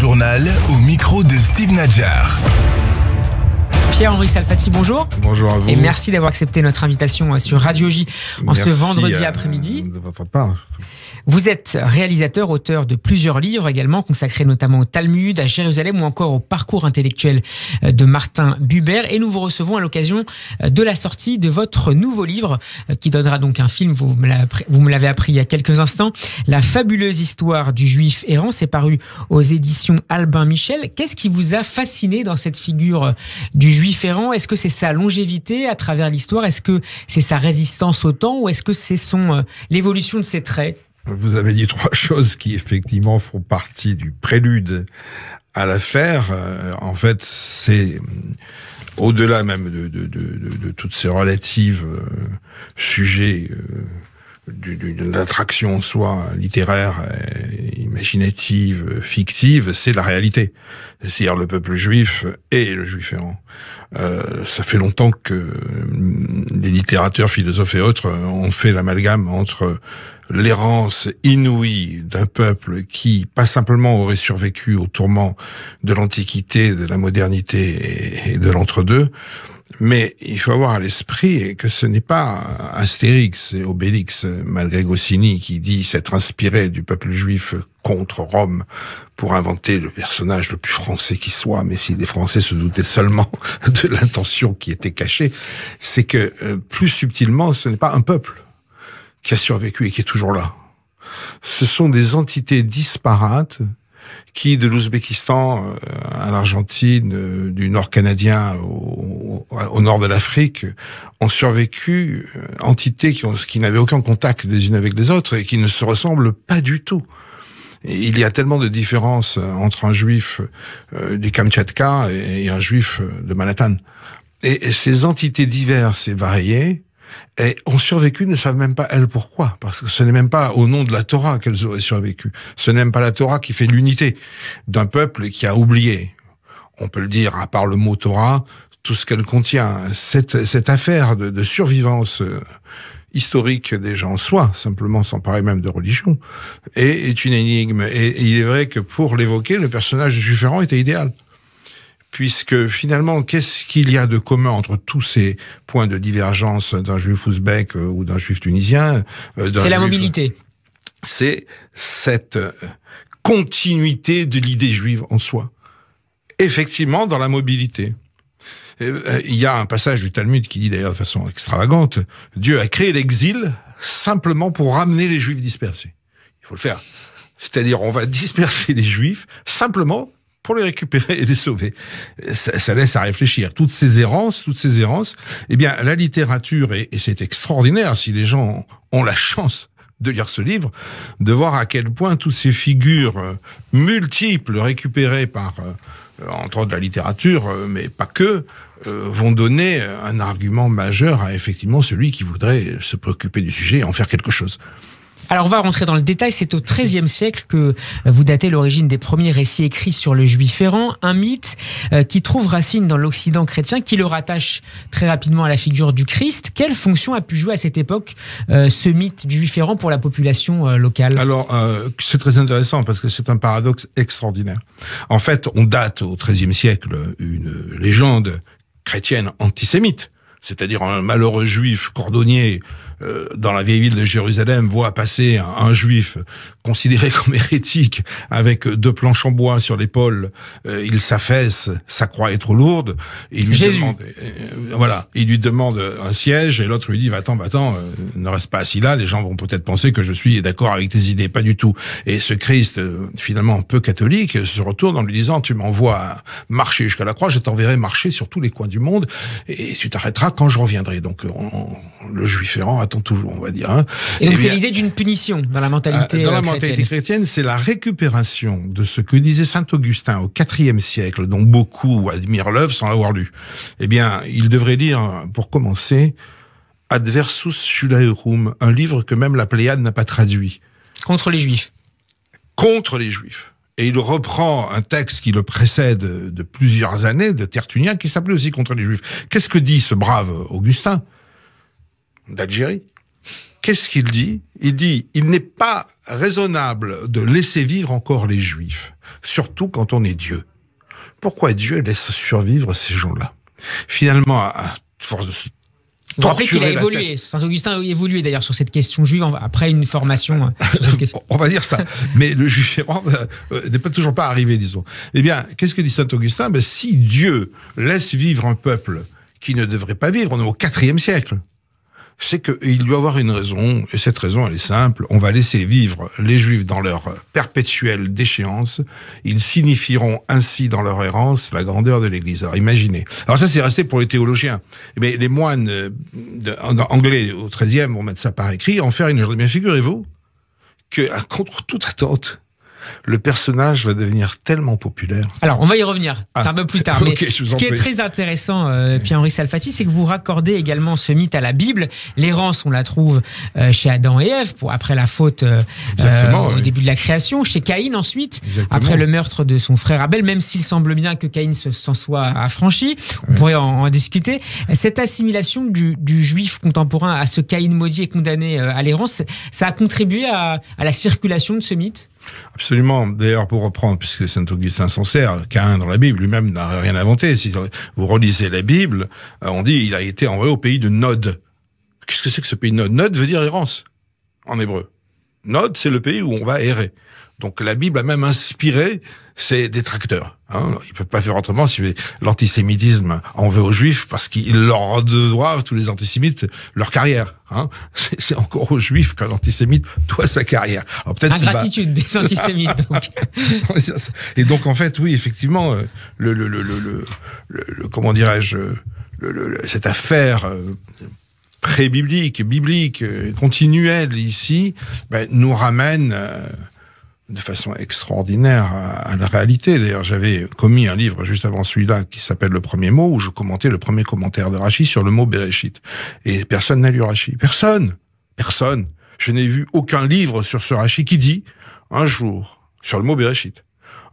journal au micro de Steve Nadjar. Pierre-Henri Salfati, bonjour. Bonjour à vous. Et merci d'avoir accepté notre invitation euh, sur Radio J en ce vendredi euh, après-midi. De votre part. Vous êtes réalisateur, auteur de plusieurs livres également consacrés notamment au Talmud, à Jérusalem ou encore au parcours intellectuel euh, de Martin Buber. Et nous vous recevons à l'occasion euh, de la sortie de votre nouveau livre euh, qui donnera donc un film, vous me l'avez appris il y a quelques instants, La fabuleuse histoire du juif errant. C'est paru aux éditions Albin Michel. Qu'est-ce qui vous a fasciné dans cette figure du juif errant Est-ce que c'est sa longévité à travers l'histoire Est-ce que c'est sa résistance au temps ou est-ce que c'est son l'évolution de ses traits vous avez dit trois choses qui effectivement font partie du prélude à l'affaire. Euh, en fait, c'est euh, au-delà même de, de, de, de, toutes ces relatives euh, sujets d'une attraction soit littéraire, imaginative, fictive, c'est la réalité. C'est-à-dire le peuple juif et le juif errant. ça fait longtemps que mm, les littérateurs, philosophes et autres ont fait l'amalgame entre l'errance inouïe d'un peuple qui, pas simplement aurait survécu aux tourments de l'Antiquité, de la modernité et de l'entre-deux, mais il faut avoir à l'esprit que ce n'est pas Astérix et Obélix, malgré Goscinny, qui dit s'être inspiré du peuple juif contre Rome pour inventer le personnage le plus français qui soit, mais si les Français se doutaient seulement de l'intention qui était cachée, c'est que euh, plus subtilement, ce n'est pas un peuple qui a survécu et qui est toujours là. Ce sont des entités disparates qui, de l'Ouzbékistan euh, à l'Argentine, euh, du nord canadien au, nord de l'Afrique, ont survécu euh, entités qui, n'avaient aucun contact les unes avec les autres et qui ne se ressemblent pas du tout. il y a tellement de différences entre un juif des du Kamtchatka et, un juif de Manhattan. et ces entités diverses et variées et ont survécu, ne savent même pas elles pourquoi, parce que ce n'est même pas au nom de la Torah qu'elles auraient survécu. Ce n'est même pas la Torah qui fait l'unité d'un peuple qui a oublié. On peut le dire, à part le mot Torah, tout ce qu'elle contient, cette, cette affaire de, de survivance euh, historique des gens soi, simplement parler même de religion, est, est une énigme. Et, il est vrai que pour l'évoquer, le personnage de était idéal puisque finalement, qu'est-ce qu'il y a de commun entre tous ces points de divergence d'un juif ouzbek euh, ou d'un juif tunisien euh, C'est la mobilité. C'est cette euh, continuité de l'idée juive en soi. Effectivement, dans la mobilité. Il y a un passage du Talmud qui dit d'ailleurs de façon extravagante, Dieu a créé l'exil simplement pour ramener les juifs dispersés. Il faut le faire. C'est-à-dire, on va disperser les juifs simplement pour les récupérer et les sauver. Ça, laisse à réfléchir. Toutes ces errances, toutes ces errances, eh bien, la littérature, et, c'est extraordinaire si les gens ont la chance de lire ce livre, de voir à quel point toutes ces figures euh, multiples récupérées par, euh, entre autres, la littérature, euh, mais pas que, vont donner un argument majeur à effectivement celui qui voudrait se préoccuper du sujet et en faire quelque chose. Alors on va rentrer dans le détail. C'est au XIIIe siècle que euh, vous datez l'origine des premiers récits écrits sur le juif errant, un mythe euh, qui trouve racine dans l'Occident chrétien, qui le rattache très rapidement à la figure du Christ. Quelle fonction a pu jouer à cette époque euh, ce mythe du juif errant pour la population locale Alors c'est très intéressant parce que c'est un paradoxe extraordinaire. En fait, on date au XIIIe siècle une légende chrétienne antisémite c'est-à-dire un malheureux juif cordonnier euh, dans la vieille ville de Jérusalem, voit passer un, juif considéré comme hérétique avec deux planches en bois sur l'épaule, euh, il s'affaisse, sa croix est trop lourde, il lui demande, euh, voilà, il lui demande un siège, et l'autre lui dit, va attends, va ne reste pas assis là, les gens vont peut-être penser que je suis d'accord avec tes idées, pas du tout. Et ce Christ, finalement peu catholique, se retourne en lui disant, tu m'envoies marcher jusqu'à la croix, je t'enverrai marcher sur tous les coins du monde, et tu t'arrêteras quand je reviendrai. Donc le juif errant toujours, on va dire. Hein. Et donc, eh c'est l'idée d'une punition dans la euh, mentalité Dans la euh, mentalité chrétienne, c'est la récupération de ce que disait saint Augustin au IVe siècle, dont beaucoup admirent l'œuvre sans l'avoir lu. Eh bien, il devrait dire, pour commencer, Adversus Judaeorum, un livre que même la Pléiade n'a pas traduit. Contre les Juifs. Contre les Juifs. Et il reprend un texte qui le précède de plusieurs années de Tertullien qui s'appelait aussi Contre les Juifs. Qu'est-ce que dit ce brave Augustin d'Algérie. Qu'est-ce qu'il dit Il dit il n'est pas raisonnable de laisser vivre encore les Juifs, surtout quand on est Dieu. Pourquoi Dieu laisse survivre ces gens-là Finalement, à force de se vous a évolué. Saint-Augustin a évolué d'ailleurs sur cette question juive après une formation. Hein, on va dire ça. Mais le juif euh, euh, n'est pas toujours pas arrivé, disons. Eh bien, qu'est-ce que dit Saint-Augustin ben, Si Dieu laisse vivre un peuple qui ne devrait pas vivre, on est au IVe siècle c'est qu'il doit avoir une raison, et cette raison, elle est simple. On va laisser vivre les Juifs dans leur perpétuelle déchéance. Ils signifieront ainsi dans leur errance la grandeur de l'Église. Alors imaginez. Alors ça, c'est resté pour les théologiens. Mais les moines euh, anglais au XIIIe vont mettre ça par écrit, en faire une Mais figurez-vous que, contre toute attente, le personnage va devenir tellement populaire. Alors, on va y revenir, c'est un ah, peu plus tard. Mais ce qui est très intéressant, euh, Pierre-Henri Salfati, c'est que vous raccordez également ce mythe à la Bible. L'errance, on la trouve euh, chez Adam et Ève, pour, après la faute euh, au début de la création, chez Caïn ensuite, après le meurtre de son frère Abel, même s'il semble bien que Caïn s'en soit affranchi, on pourrait en, discuter. Cette assimilation du, juif contemporain à ce Caïn maudit et condamné à l'errance, ça a contribué à la circulation de ce mythe Absolument. D'ailleurs, pour reprendre, puisque Saint Augustin s'en sert, Cain dans la Bible lui-même n'a rien inventé. Si vous relisez la Bible, euh, on dit il a été envoyé au pays de Nod. Qu'est-ce que c'est que ce pays de Nod Nod veut dire errance en hébreu. Nod, c'est le pays où on va errer. Donc la Bible a même inspiré ses détracteurs. Hein, ils peuvent pas faire autrement si l'antisémitisme en veut aux juifs parce qu'ils leur doivent, tous les antisémites, leur carrière. Hein. C'est encore aux juifs qu'un antisémite doit sa carrière. Alors peut-être des antisémites. Donc. Et donc en fait, oui, effectivement, euh, le, le, le, le, le comment dirais-je, euh, cette affaire euh, pré-biblique, biblique, continuelle ici, ben, nous ramène de façon extraordinaire à, la réalité. D'ailleurs, j'avais commis un livre juste avant celui-là qui s'appelle Le Premier Mot, où je commentais le premier commentaire de Rachid sur le mot Bereshit. Et personne n'a lu Rachid. Personne Personne Je n'ai vu aucun livre sur ce Rachid qui dit « Un jour, sur le mot Bereshit,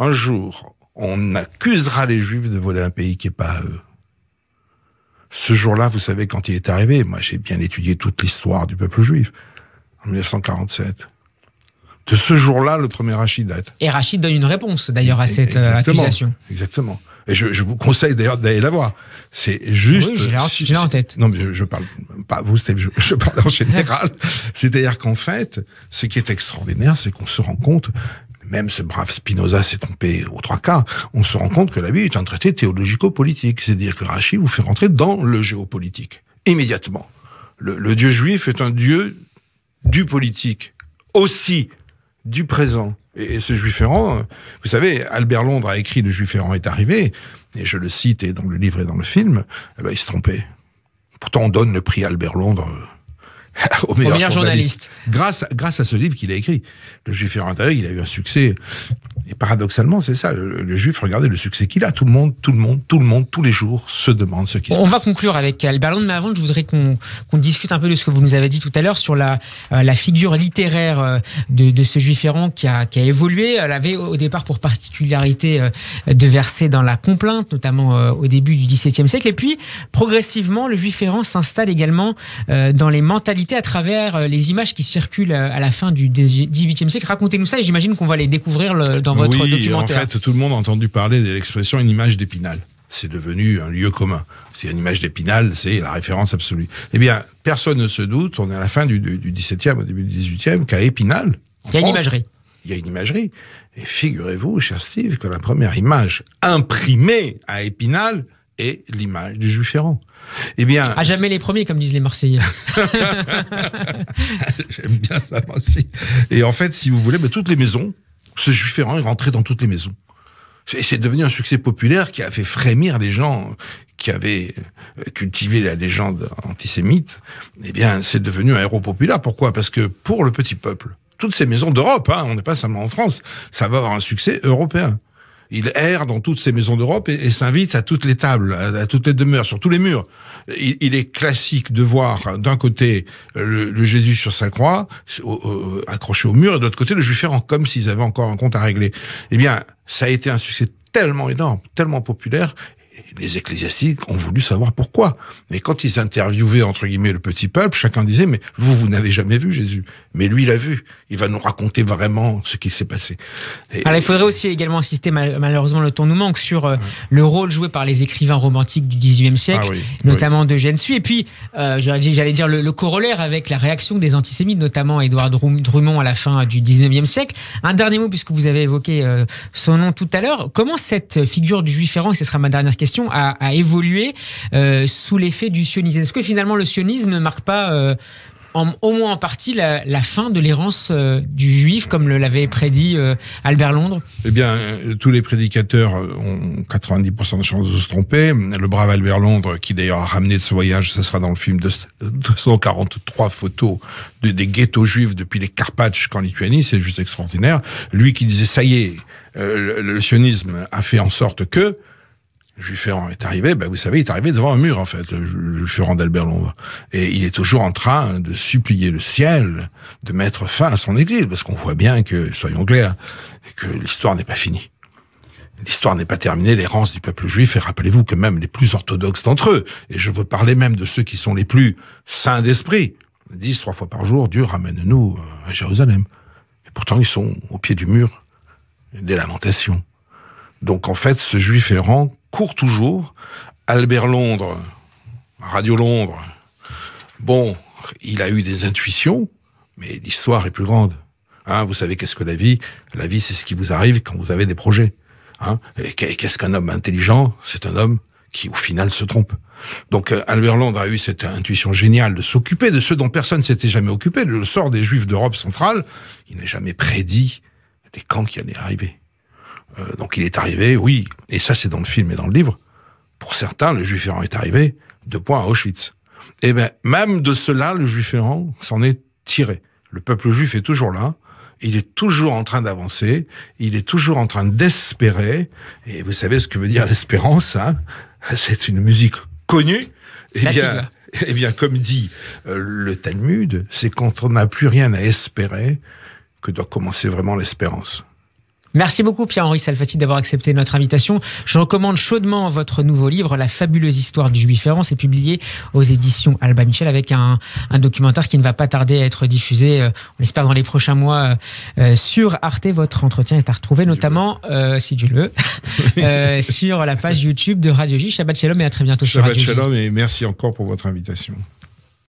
un jour, on accusera les Juifs de voler un pays qui n'est pas à eux. » Ce jour-là, vous savez, quand il est arrivé, moi j'ai bien étudié toute l'histoire du peuple juif, en 1947 de ce jour-là, le premier Rachid date. Et Rachid donne une réponse d'ailleurs à cette euh, exactement, accusation. Exactement. Et je, vous conseille d'ailleurs d'aller la voir. C'est juste. Oui, j'ai en tête. Non, mais je, je parle pas vous, Steve, je, parle en général. C'est-à-dire qu'en fait, ce qui est extraordinaire, c'est qu'on se rend compte même ce brave Spinoza s'est trompé aux trois quarts, on se rend compte que la Bible est un traité théologico-politique, c'est-à-dire que Rachid vous fait rentrer dans le géopolitique, immédiatement. Le, le, Dieu juif est un Dieu du politique, aussi du présent. Et ce Juif vous savez, Albert Londres a écrit Le Juif errant est arrivé, et je le cite, et dans le livre et dans le film, eh ben, il se trompait. Pourtant, on donne le prix Albert Londres au meilleur, journaliste. Grâce, grâce à ce livre qu'il a écrit, Le Juif errant il a eu un succès et paradoxalement, c'est ça. Le, juif, regardez le succès qu'il a. Tout le monde, tout le monde, tout le monde, tous les jours se demande ce qui se passe. On va conclure avec Land. mais avant, je voudrais qu'on discute un peu de ce que vous nous avez dit tout à l'heure sur la, euh, la figure littéraire euh, de, ce juif errant qui a, qui a évolué. Elle avait au départ pour particularité euh, de verser dans la complainte, notamment au début du XVIIe siècle. Et puis, progressivement, le juif errant s'installe également dans les mentalités à travers les images qui circulent à la fin du XVIIIe siècle. Racontez-nous ça et j'imagine qu'on va les découvrir dans oui, En fait, tout le monde a entendu parler de l'expression une image d'épinal. C'est devenu un lieu commun. C'est une image d'épinal, c'est la référence absolue. Eh bien, personne ne se doute, on est à la fin du, du 17e, au début du 18e, qu'à Épinal. Il y a une imagerie. Il y a une imagerie. Et figurez-vous, cher Steve, que la première image imprimée à Épinal est l'image du Juif errant. Eh bien, à jamais les premiers, comme disent les Marseillais. J'aime bien ça aussi. Et en fait, si vous voulez, toutes les maisons ce juif errant est rentré dans toutes les maisons. C'est devenu un succès populaire qui a fait frémir les gens qui avaient euh, cultivé la légende antisémite. Eh bien, c'est devenu un héros populaire. Pourquoi Parce que pour le petit peuple, toutes ces maisons d'Europe, hein, on n'est pas seulement en France, ça va avoir un succès européen il erre dans toutes ces maisons d'Europe et, s'invite à toutes les tables, à, toutes les demeures, sur tous les murs. Il, est classique de voir euh, d'un côté le, Jésus sur sa croix, accroché au mur, et de l'autre côté le juif errant, comme s'ils avaient encore un compte à régler. Eh bien, ça a été un succès tellement énorme, tellement populaire, les ecclésiastiques ont voulu savoir pourquoi. Mais quand ils interviewaient, entre guillemets, le petit peuple, chacun disait, mais vous, vous n'avez jamais vu Jésus. Mais lui, il a vu. Il va nous raconter vraiment ce qui s'est passé. Alors, il faudrait aussi également insister, malheureusement, le temps nous manque, sur euh, le rôle joué par les écrivains romantiques du XVIIIe siècle, ah notamment de Gensu. Et puis, euh, j'allais dire, le, corollaire avec la réaction des antisémites, notamment Édouard Drummond à la fin du XIXe siècle. Un dernier mot, puisque vous avez évoqué euh, son nom tout à l'heure. Comment cette figure du juif errant, et ce sera ma dernière question, question a, évolué euh, sous l'effet du sionisme. Est-ce que finalement le sionisme ne marque pas euh, au moins en partie la, fin de l'errance euh, du juif, comme l'avait prédit Albert Londres Eh bien, tous les prédicateurs ont 90% de chances de se tromper. Le brave Albert Londres, qui d'ailleurs a ramené de ce voyage, ce sera dans le film, 243 photos des ghettos juifs depuis les Carpates jusqu'en Lituanie, c'est juste extraordinaire. Lui qui disait, ça y est, le, sionisme a fait en sorte que le est arrivé, ben, vous savez, il est arrivé devant un mur en fait, le Ferrand d'Albert Londres. Et il est toujours en train de supplier le ciel de mettre fin à son exil, parce qu'on voit bien que, soyons clairs, que l'histoire n'est pas finie. L'histoire n'est pas terminée, l'errance du peuple juif, et rappelez-vous que même les plus orthodoxes d'entre eux, et je veux parler même de ceux qui sont les plus saints d'esprit, disent trois fois par jour, Dieu ramène-nous à Jérusalem. Et pourtant ils sont au pied du mur des lamentations. Donc en fait, ce juif errant court toujours. Albert Londres, Radio Londres, bon, il a eu des intuitions, mais l'histoire est plus grande. Hein, vous savez qu'est-ce que la vie La vie, c'est ce qui vous arrive quand vous avez des projets. Hein qu'est-ce qu'un homme intelligent C'est un homme qui, au final, se trompe. Donc euh, Albert Londres a eu cette intuition géniale de s'occuper de ceux dont personne s'était jamais occupé, le sort des Juifs d'Europe centrale. Il n'a jamais prédit les camps qui allaient arriver. Euh, donc il est arrivé, oui, et ça c'est dans le film et dans le livre, pour certains, le juif errant est arrivé, de point à Auschwitz. Et eh bien, même de cela, le juif errant s'en est tiré. Le peuple juif est toujours là, il est toujours en train d'avancer, il est toujours en train d'espérer, et vous savez ce que veut dire l'espérance, hein c'est une musique connue. Et eh eh bien, comme dit euh, le Talmud, c'est quand on n'a plus rien à espérer que doit commencer vraiment l'espérance. Merci beaucoup Pierre-Henri Salfati d'avoir accepté notre invitation. Je recommande chaudement votre nouveau livre, La fabuleuse histoire du Juif errant. C'est publié aux éditions Alba Michel avec un, documentaire qui ne va pas tarder à être diffusé, euh, on l'espère dans les prochains mois, euh, euh, sur Arte. Votre entretien est à retrouver notamment, si tu le veux, sur la page YouTube de Radio J. Shabbat Shalom et à très bientôt Shabbat Shalom et merci encore pour votre invitation.